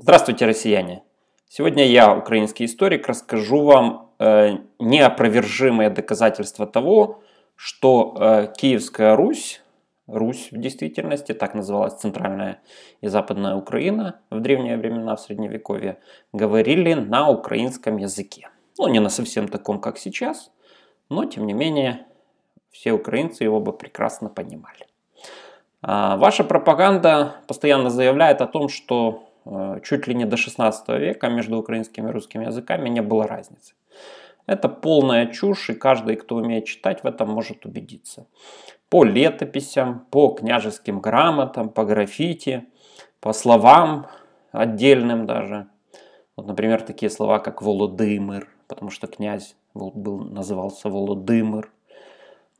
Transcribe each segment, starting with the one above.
Здравствуйте, россияне! Сегодня я, украинский историк, расскажу вам э, неопровержимые доказательства того, что э, Киевская Русь, Русь в действительности, так называлась Центральная и Западная Украина в древние времена, в Средневековье, говорили на украинском языке. Ну, не на совсем таком, как сейчас, но, тем не менее, все украинцы его бы прекрасно понимали. А, ваша пропаганда постоянно заявляет о том, что Э, чуть ли не до 16 века между украинскими и русскими языками не было разницы. Это полная чушь, и каждый, кто умеет читать, в этом может убедиться. По летописям, по княжеским грамотам, по граффити, по словам отдельным даже. Вот, например, такие слова, как Володымир, потому что князь был, назывался Володымир.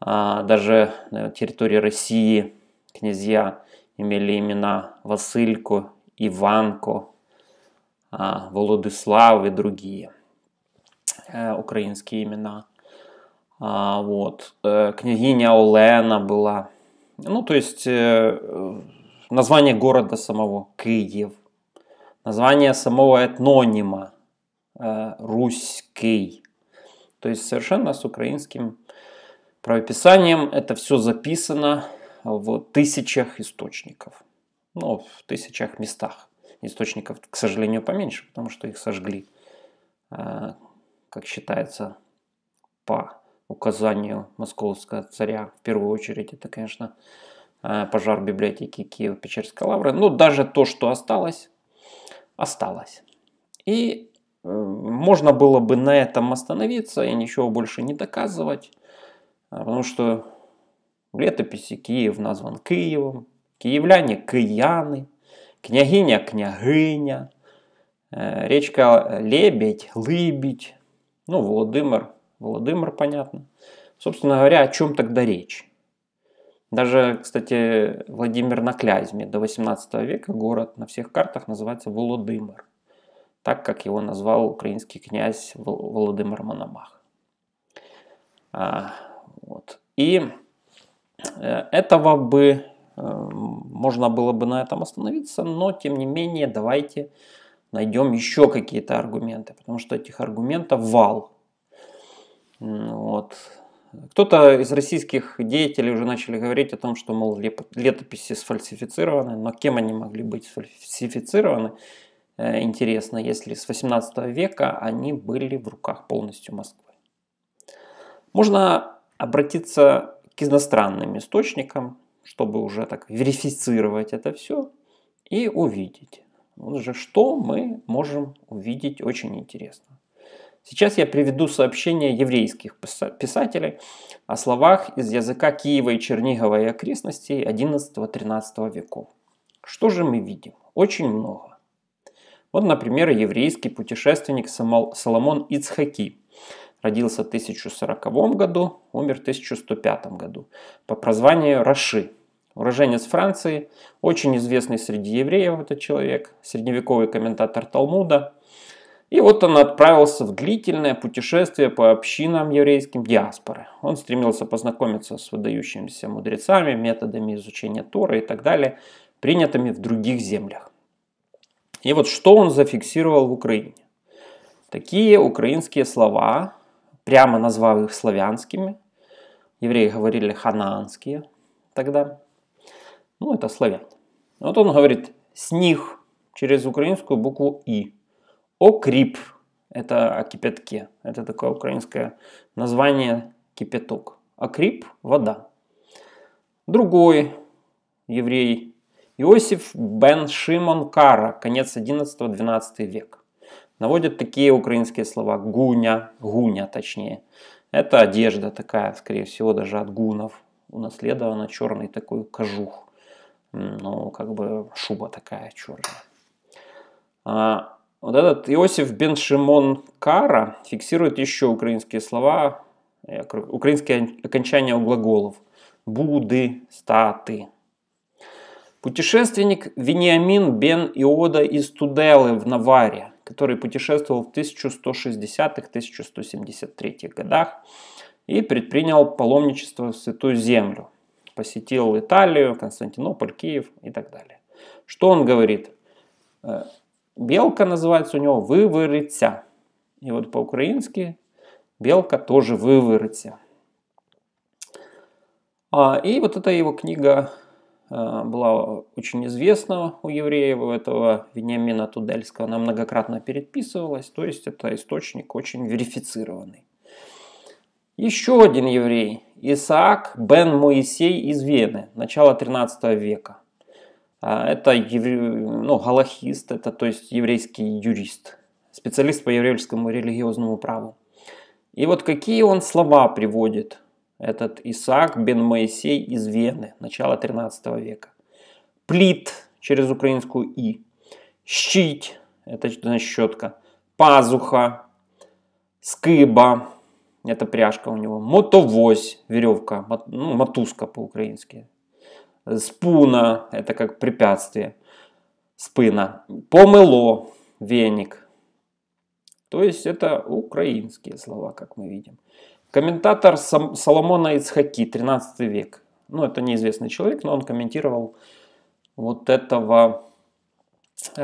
А даже на территории России князья имели имена Василько Иванко, а, Володислав и другие украинские имена. Вот. А, княгиня Олена была. Ну, то есть название города самого Киев, название самого этнонима Руський. То есть совершенно с украинским правописанием это все записано в тысячах источников ну, в тысячах местах. Источников, к сожалению, поменьше, потому что их сожгли, а, как считается, по указанию московского царя. В первую очередь это, конечно, а, пожар библиотеки Киева печерской лавры. Но ну, даже то, что осталось, осталось. И э, можно было бы на этом остановиться и ничего больше не доказывать, а, потому что в летописи Киев назван Киевом, киевляне – кияны, княгиня – княгиня, речка Лебедь, Лыбедь, ну, Володимир, Володимир, понятно. Собственно говоря, о чем тогда речь? Даже, кстати, Владимир на Клязьме до 18 века город на всех картах называется Володимир, так как его назвал украинский князь Володимир Мономах. А, вот. И э, этого бы Эм, можно было бы на этом остановиться, но тем не менее давайте найдем еще какие-то аргументы, потому что этих аргументов вал. Вот. Кто-то из российских деятелей уже начали говорить о том, что, мол, летописи сфальсифицированы, но кем они могли быть сфальсифицированы, э, интересно, если с 18 века они были в руках полностью Москвы. Можно обратиться к иностранным источникам, чтобы уже так верифицировать это все и увидеть. Вот же что мы можем увидеть очень интересно. Сейчас я приведу сообщения еврейских писателей о словах из языка Киева и Чернигова и окрестностей XI-XIII веков. Что же мы видим? Очень много. Вот, например, еврейский путешественник Соломон Ицхаки – родился в 1040 году, умер в 1105 году, по прозванию Раши. Уроженец Франции, очень известный среди евреев этот человек, средневековый комментатор Талмуда. И вот он отправился в длительное путешествие по общинам еврейским диаспоры. Он стремился познакомиться с выдающимися мудрецами, методами изучения Тора и так далее, принятыми в других землях. И вот что он зафиксировал в Украине. Такие украинские слова прямо назвав их славянскими. Евреи говорили ханаанские тогда. Ну, это славяне. Вот он говорит, с них через украинскую букву «и». Окрип – это о кипятке. Это такое украинское название кипяток. Окрип – вода. Другой еврей Иосиф бен Шимон Кара, конец 11-12 века наводят такие украинские слова. Гуня, гуня точнее. Это одежда такая, скорее всего, даже от гунов. Унаследована черный такой кожух. Ну, как бы шуба такая черная. А, вот этот Иосиф Бен Шимон Кара фиксирует еще украинские слова, э, украинские окончания у глаголов. Буды, статы, Путешественник Вениамин бен Иода из Туделы в Наваре который путешествовал в 1160-1173 годах и предпринял паломничество в Святую Землю. Посетил Италию, Константинополь, Киев и так далее. Что он говорит? Э, белка называется у него «вывырыця». И вот по-украински белка тоже «вывырыця». А, и вот это его книга Э, была очень известна у евреев, у этого Вениамина Тудельского, она многократно переписывалась, то есть это источник очень верифицированный. Еще один еврей, Исаак бен Моисей из Вены, начало 13 века. А, это евре... ну, галахист, это то есть еврейский юрист, специалист по еврейскому религиозному праву. И вот какие он слова приводит – этот Исаак бен Моисей из Вены, начало 13 века. Плит через украинскую «и». Щить, это значит щетка. Пазуха, скыба, это пряжка у него. Мотовось, веревка, мот, ну, мотузка по-украински. Спуна, это как препятствие. Спина. Помыло, веник. То есть это украинские слова, как мы видим. Комментатор Сам, Соломона Ицхаки, 13 век. Ну, это неизвестный человек, но он комментировал вот этого э,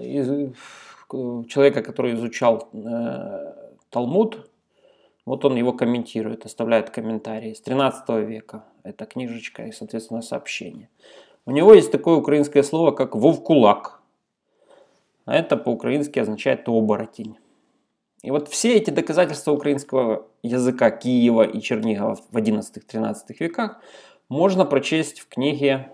из, человека, который изучал э, Талмуд. Вот он его комментирует, оставляет комментарии с 13 века. эта книжечка и, соответственно, сообщение. У него есть такое украинское слово, как «вовкулак». А это по-украински означает «оборотень». И вот все эти доказательства украинского языка Киева и Чернигова в XI-XIII веках можно прочесть в книге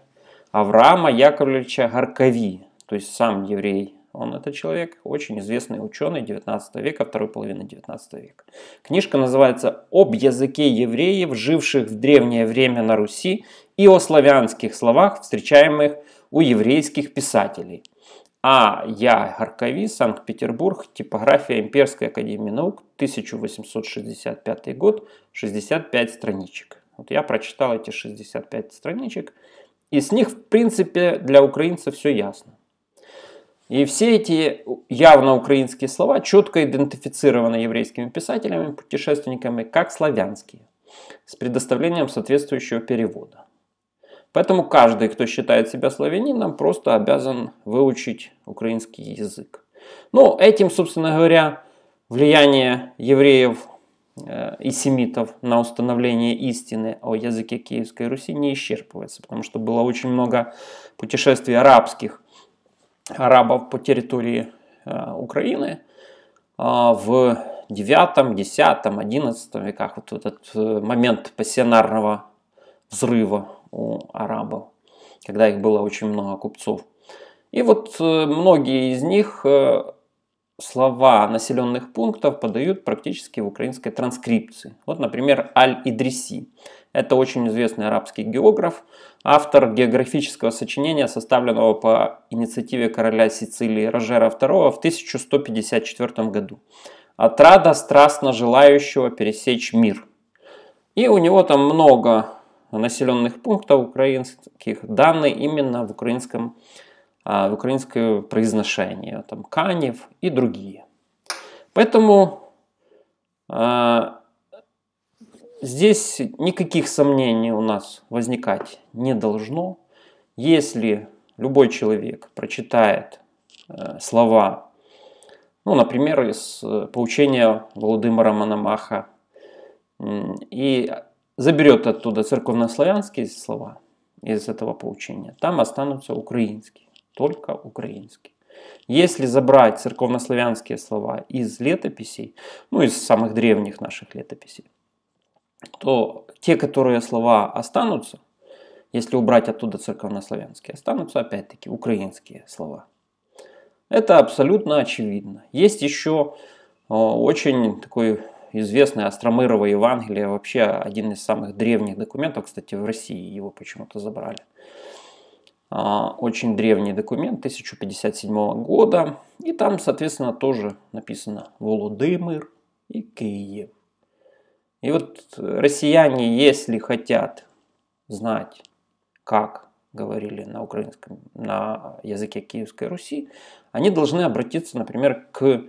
Авраама Яковлевича Гаркови, то есть сам еврей. Он это человек, очень известный ученый 19 века, второй половины 19 века. Книжка называется «Об языке евреев, живших в древнее время на Руси и о славянских словах, встречаемых у еврейских писателей». А. Я. Горкови. Санкт-Петербург. Типография Имперской Академии Наук. 1865 год. 65 страничек. Вот я прочитал эти 65 страничек. И с них, в принципе, для украинцев все ясно. И все эти явно украинские слова четко идентифицированы еврейскими писателями, путешественниками, как славянские, с предоставлением соответствующего перевода. Поэтому каждый, кто считает себя славянином, просто обязан выучить украинский язык. Ну, этим, собственно говоря, влияние евреев э, и семитов на установление истины о языке Киевской Руси не исчерпывается, потому что было очень много путешествий арабских, арабов по территории э, Украины э, в 9, 10, 11 веках, вот этот момент пассионарного взрыва у арабов, когда их было очень много купцов. И вот э, многие из них э, слова населенных пунктов подают практически в украинской транскрипции. Вот, например, Аль-Идриси. Это очень известный арабский географ, автор географического сочинения, составленного по инициативе короля Сицилии Рожера II в 1154 году. «Отрада страстно желающего пересечь мир». И у него там много населенных пунктов украинских данные именно в, украинском, а, в украинское произношение, там Канев и другие. Поэтому а, здесь никаких сомнений у нас возникать не должно. Если любой человек прочитает э, слова, ну, например, из э, поучения Владимира Мономаха и заберет оттуда церковнославянские слова из этого поучения, там останутся украинские, только украинские. Если забрать церковнославянские слова из летописей, ну из самых древних наших летописей, то те, которые слова останутся, если убрать оттуда церковнославянские, останутся опять-таки украинские слова. Это абсолютно очевидно. Есть еще э, очень такой известное Астромырово Евангелие, вообще один из самых древних документов, кстати, в России его почему-то забрали. А, очень древний документ 1057 года, и там, соответственно, тоже написано Володымир и Киев. И вот россияне, если хотят знать, как говорили на украинском, на языке Киевской Руси, они должны обратиться, например, к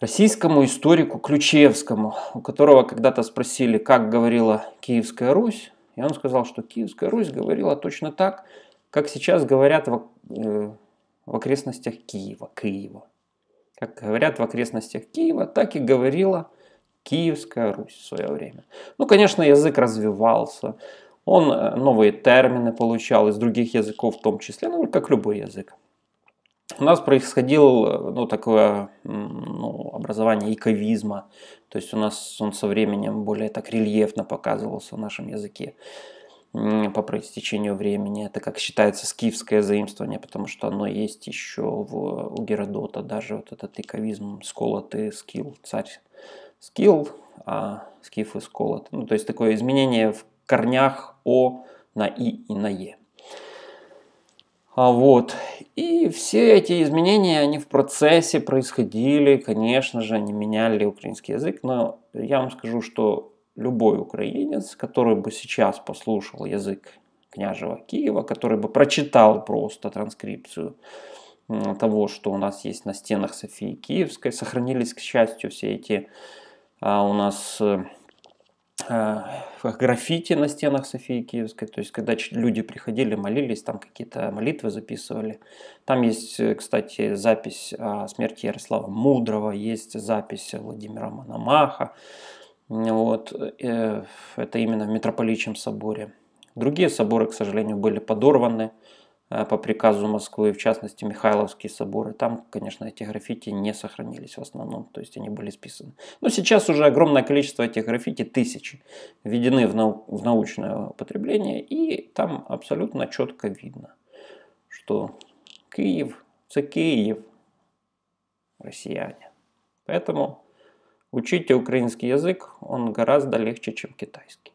российскому историку Ключевскому, у которого когда-то спросили, как говорила Киевская Русь, и он сказал, что Киевская Русь говорила точно так, как сейчас говорят в, э, в окрестностях Киева, Киева. Как говорят в окрестностях Киева, так и говорила Киевская Русь в свое время. Ну, конечно, язык развивался, он э, новые термины получал из других языков в том числе, ну, как любой язык у нас происходило ну, такое ну, образование иковизма, то есть у нас он со временем более так рельефно показывался в нашем языке по проистечению времени. Это как считается скифское заимствование, потому что оно есть еще в, у Геродота, даже вот этот иковизм сколотый скилл, царь скилл, а скифы сколот. Ну, то есть такое изменение в корнях о на и и на е. А вот. И все эти изменения, они в процессе происходили, конечно же, они меняли украинский язык, но я вам скажу, что любой украинец, который бы сейчас послушал язык княжего Киева, который бы прочитал просто транскрипцию того, что у нас есть на стенах Софии Киевской, сохранились, к счастью, все эти а, у нас э, а, граффити на стенах Софии Киевской, то есть когда люди приходили, молились, там какие-то молитвы записывали. Там есть, э, кстати, запись о а, смерти Ярослава Мудрого, есть запись Владимира Мономаха, вот, э, это именно в Митрополичьем соборе. Другие соборы, к сожалению, были подорваны, Э, по приказу Москвы, в частности Михайловские соборы. Там, конечно, эти граффити не сохранились в основном, то есть они были списаны. Но сейчас уже огромное количество этих граффити, тысячи, введены в, нау в научное употребление, и там абсолютно четко видно, что Киев, это Киев, россияне. Поэтому учите украинский язык, он гораздо легче, чем китайский.